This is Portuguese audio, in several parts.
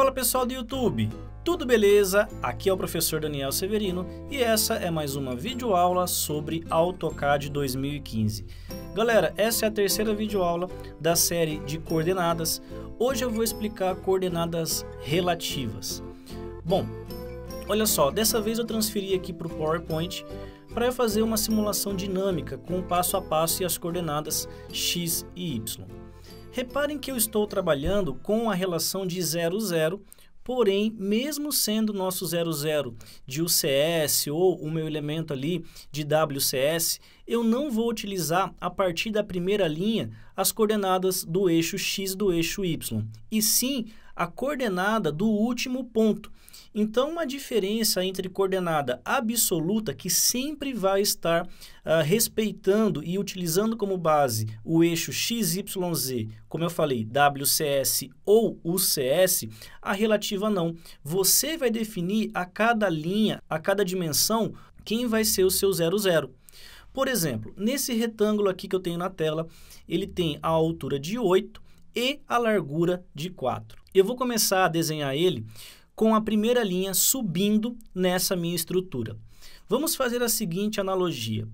Fala pessoal do YouTube, tudo beleza? Aqui é o professor Daniel Severino e essa é mais uma videoaula sobre AutoCAD 2015. Galera, essa é a terceira videoaula da série de coordenadas. Hoje eu vou explicar coordenadas relativas. Bom, olha só, dessa vez eu transferi aqui para o PowerPoint para fazer uma simulação dinâmica com passo a passo e as coordenadas x e y. Reparem que eu estou trabalhando com a relação de 00, porém, mesmo sendo nosso 00 de UCS ou o meu elemento ali de WCS, eu não vou utilizar a partir da primeira linha as coordenadas do eixo x do eixo y, e sim a coordenada do último ponto. Então, uma diferença entre coordenada absoluta, que sempre vai estar uh, respeitando e utilizando como base o eixo XYZ, como eu falei, WCS ou UCS, a relativa não. Você vai definir a cada linha, a cada dimensão, quem vai ser o seu zero zero. Por exemplo, nesse retângulo aqui que eu tenho na tela, ele tem a altura de 8 e a largura de 4. Eu vou começar a desenhar ele com a primeira linha subindo nessa minha estrutura. Vamos fazer a seguinte analogia.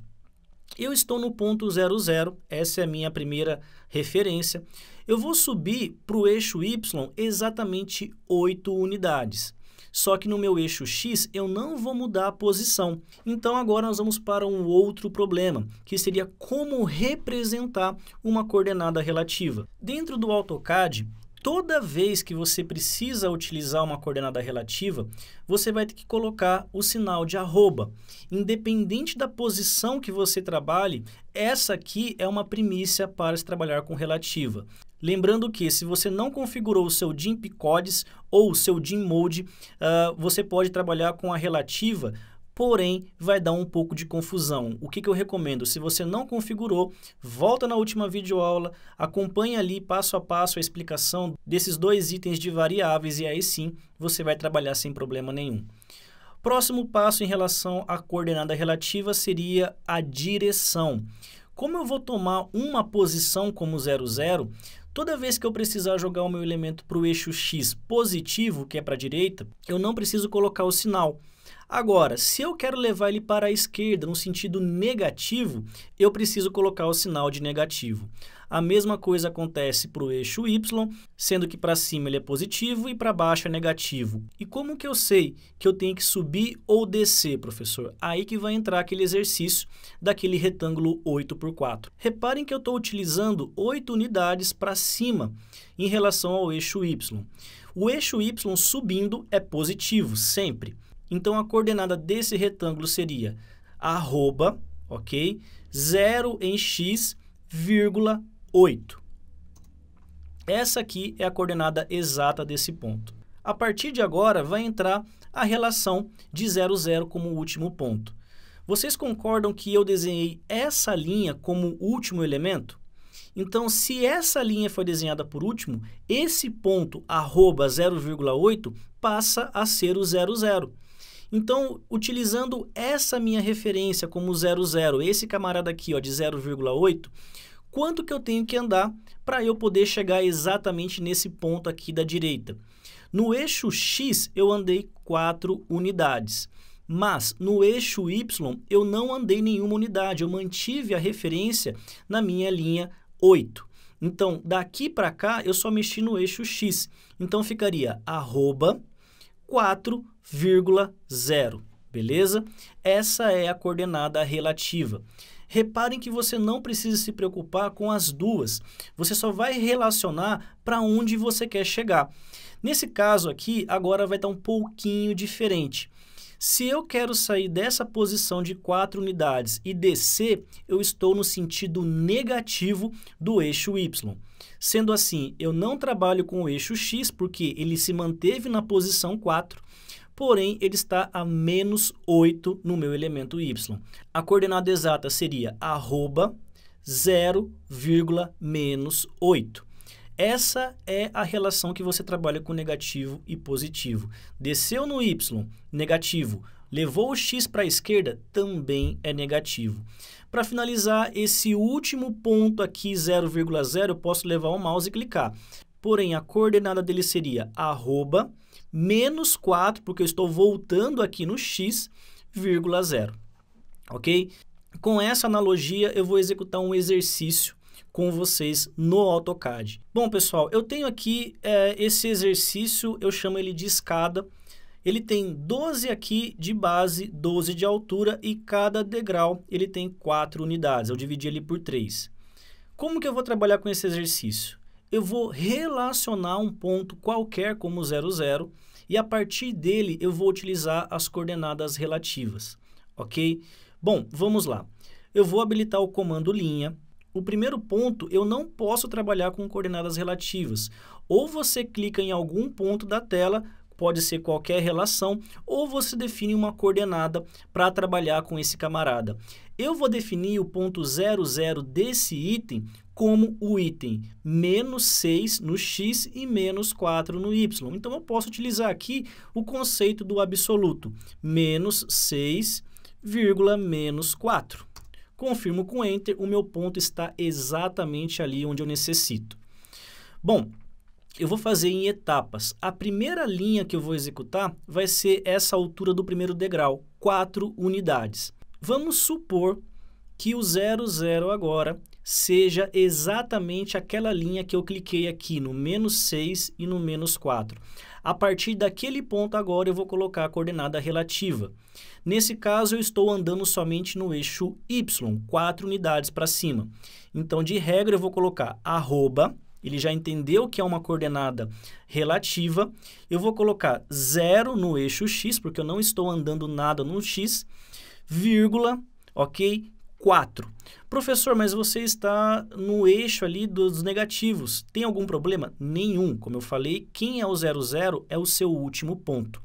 Eu estou no ponto 00, essa é a minha primeira referência. Eu vou subir para o eixo Y exatamente 8 unidades. Só que no meu eixo X eu não vou mudar a posição. Então agora nós vamos para um outro problema, que seria como representar uma coordenada relativa. Dentro do AutoCAD, toda vez que você precisa utilizar uma coordenada relativa, você vai ter que colocar o sinal de arroba. Independente da posição que você trabalhe, essa aqui é uma primícia para se trabalhar com relativa. Lembrando que se você não configurou o seu DIMP codes ou o seu DIMmode, mode, uh, você pode trabalhar com a relativa porém vai dar um pouco de confusão. O que, que eu recomendo? Se você não configurou, volta na última videoaula, acompanha ali passo a passo a explicação desses dois itens de variáveis e aí sim você vai trabalhar sem problema nenhum. Próximo passo em relação à coordenada relativa seria a direção. Como eu vou tomar uma posição como 00, toda vez que eu precisar jogar o meu elemento para o eixo x positivo, que é para a direita, eu não preciso colocar o sinal. Agora, se eu quero levar ele para a esquerda no sentido negativo, eu preciso colocar o sinal de negativo. A mesma coisa acontece para o eixo Y, sendo que para cima ele é positivo e para baixo é negativo. E como que eu sei que eu tenho que subir ou descer, professor? Aí que vai entrar aquele exercício daquele retângulo 8x4. Reparem que eu estou utilizando 8 unidades para cima em relação ao eixo Y. O eixo Y subindo é positivo, sempre. Então, a coordenada desse retângulo seria arroba, ok? 0 em x, vírgula 8. Essa aqui é a coordenada exata desse ponto. A partir de agora, vai entrar a relação de 0, 0 como último ponto. Vocês concordam que eu desenhei essa linha como último elemento? Então, se essa linha foi desenhada por último, esse ponto, arroba 0,8, passa a ser o 00. Então, utilizando essa minha referência como 00, esse camarada aqui ó, de 0,8, quanto que eu tenho que andar para eu poder chegar exatamente nesse ponto aqui da direita? No eixo X, eu andei 4 unidades. Mas no eixo Y, eu não andei nenhuma unidade, eu mantive a referência na minha linha 8. Então, daqui para cá, eu só mexi no eixo X. Então, ficaria arroba 4,0, beleza? Essa é a coordenada relativa. Reparem que você não precisa se preocupar com as duas. Você só vai relacionar para onde você quer chegar. Nesse caso aqui, agora vai estar tá um pouquinho diferente. Se eu quero sair dessa posição de 4 unidades e descer, eu estou no sentido negativo do eixo Y. Sendo assim, eu não trabalho com o eixo X porque ele se manteve na posição 4, porém ele está a menos 8 no meu elemento Y. A coordenada exata seria arroba 0, menos 8. Essa é a relação que você trabalha com negativo e positivo. Desceu no Y, negativo. Levou o X para a esquerda, também é negativo. Para finalizar, esse último ponto aqui, 0,0, eu posso levar o mouse e clicar. Porém, a coordenada dele seria arroba, menos 4, porque eu estou voltando aqui no x, vírgula 0. Ok? Com essa analogia, eu vou executar um exercício com vocês no AutoCAD. Bom, pessoal, eu tenho aqui é, esse exercício, eu chamo ele de escada. Ele tem 12 aqui de base, 12 de altura e cada degrau ele tem 4 unidades. Eu dividi ele por 3. Como que eu vou trabalhar com esse exercício? Eu vou relacionar um ponto qualquer como 00 e a partir dele eu vou utilizar as coordenadas relativas, ok? Bom, vamos lá. Eu vou habilitar o comando linha, o primeiro ponto, eu não posso trabalhar com coordenadas relativas. Ou você clica em algum ponto da tela, pode ser qualquer relação, ou você define uma coordenada para trabalhar com esse camarada. Eu vou definir o ponto 00 desse item como o item menos 6 no x e menos 4 no y. Então, eu posso utilizar aqui o conceito do absoluto, menos 6, vírgula, menos 4 confirmo com Enter, o meu ponto está exatamente ali onde eu necessito. Bom, eu vou fazer em etapas. A primeira linha que eu vou executar vai ser essa altura do primeiro degrau, 4 unidades. Vamos supor que o 00 agora seja exatamente aquela linha que eu cliquei aqui no menos 6 e no menos 4. A partir daquele ponto agora eu vou colocar a coordenada relativa. Nesse caso eu estou andando somente no eixo y, 4 unidades para cima. Então de regra eu vou colocar arroba, ele já entendeu que é uma coordenada relativa. Eu vou colocar zero no eixo x, porque eu não estou andando nada no x, vírgula, ok? 4. Professor, mas você está no eixo ali dos negativos. Tem algum problema? Nenhum. Como eu falei, quem é o 00 é o seu último ponto.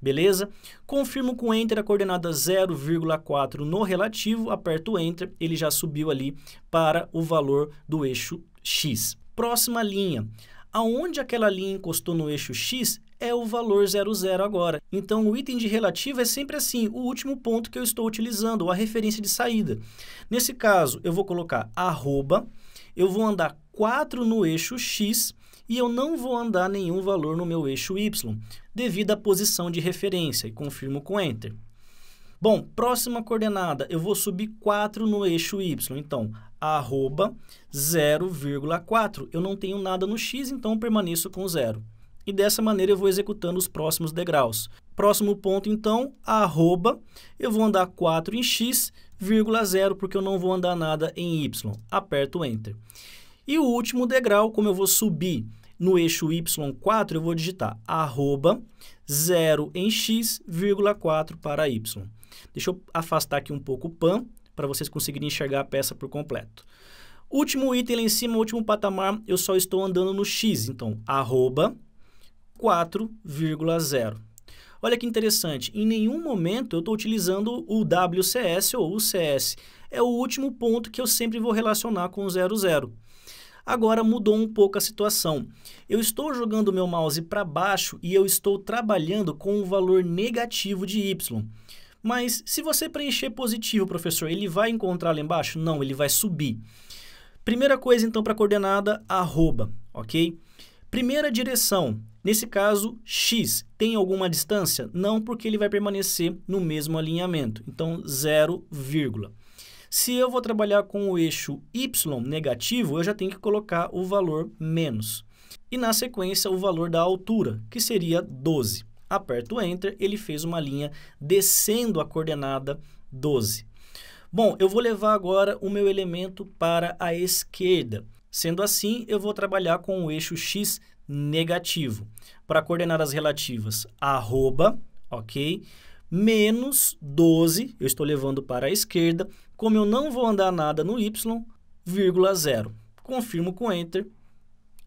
Beleza? Confirmo com Enter a coordenada 0,4 no relativo, aperto Enter, ele já subiu ali para o valor do eixo X. Próxima linha, aonde aquela linha encostou no eixo X é o valor 00 agora. Então, o item de relativo é sempre assim, o último ponto que eu estou utilizando, ou a referência de saída. Nesse caso, eu vou colocar arroba, eu vou andar 4 no eixo X e eu não vou andar nenhum valor no meu eixo Y, devido à posição de referência, e confirmo com Enter. Bom, próxima coordenada, eu vou subir 4 no eixo Y, então arroba 0,4. Eu não tenho nada no x, então permaneço com zero. E dessa maneira eu vou executando os próximos degraus. Próximo ponto, então, arroba, eu vou andar 4 em x, vírgula 0, porque eu não vou andar nada em y. Aperto Enter. E o último degrau, como eu vou subir no eixo y4, eu vou digitar arroba 0 em x, vírgula 4 para y. Deixa eu afastar aqui um pouco o pan para vocês conseguirem enxergar a peça por completo. Último item lá em cima, último patamar, eu só estou andando no x, então arroba 4,0. Olha que interessante, em nenhum momento eu estou utilizando o WCS ou o CS. É o último ponto que eu sempre vou relacionar com o 00. Agora mudou um pouco a situação. Eu estou jogando meu mouse para baixo e eu estou trabalhando com o um valor negativo de Y. Mas se você preencher positivo, professor, ele vai encontrar lá embaixo? Não, ele vai subir. Primeira coisa, então, para coordenada, arroba, ok? Primeira direção, nesse caso, x. Tem alguma distância? Não, porque ele vai permanecer no mesmo alinhamento. Então, 0, vírgula. Se eu vou trabalhar com o eixo y negativo, eu já tenho que colocar o valor menos. E na sequência, o valor da altura, que seria 12 aperto o Enter, ele fez uma linha descendo a coordenada 12. Bom, eu vou levar agora o meu elemento para a esquerda. Sendo assim, eu vou trabalhar com o eixo x negativo. Para coordenadas relativas, arroba, ok? Menos 12, eu estou levando para a esquerda. Como eu não vou andar nada no y, vírgula zero. Confirmo com Enter.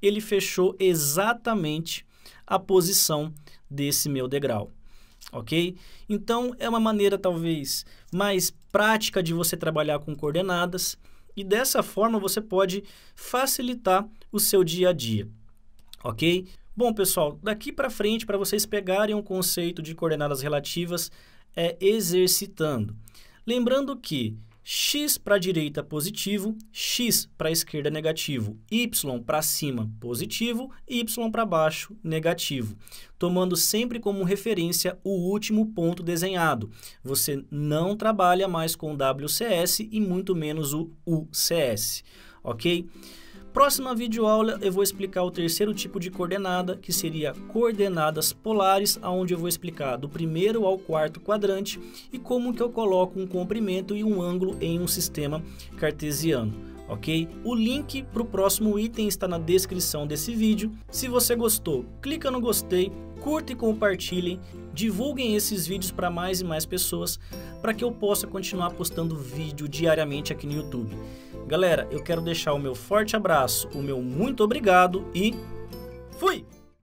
Ele fechou exatamente a posição desse meu degrau. Ok? Então, é uma maneira talvez mais prática de você trabalhar com coordenadas e dessa forma você pode facilitar o seu dia a dia. Ok? Bom, pessoal, daqui para frente, para vocês pegarem o conceito de coordenadas relativas, é exercitando. Lembrando que x para a direita positivo, x para a esquerda negativo, y para cima positivo, y para baixo negativo, tomando sempre como referência o último ponto desenhado. Você não trabalha mais com WCS e muito menos o UCS, ok? Próxima videoaula eu vou explicar o terceiro tipo de coordenada, que seria coordenadas polares, onde eu vou explicar do primeiro ao quarto quadrante e como que eu coloco um comprimento e um ângulo em um sistema cartesiano. Ok? O link para o próximo item está na descrição desse vídeo. Se você gostou, clica no gostei, curta e compartilhe, divulguem esses vídeos para mais e mais pessoas, para que eu possa continuar postando vídeo diariamente aqui no YouTube. Galera, eu quero deixar o meu forte abraço, o meu muito obrigado e fui!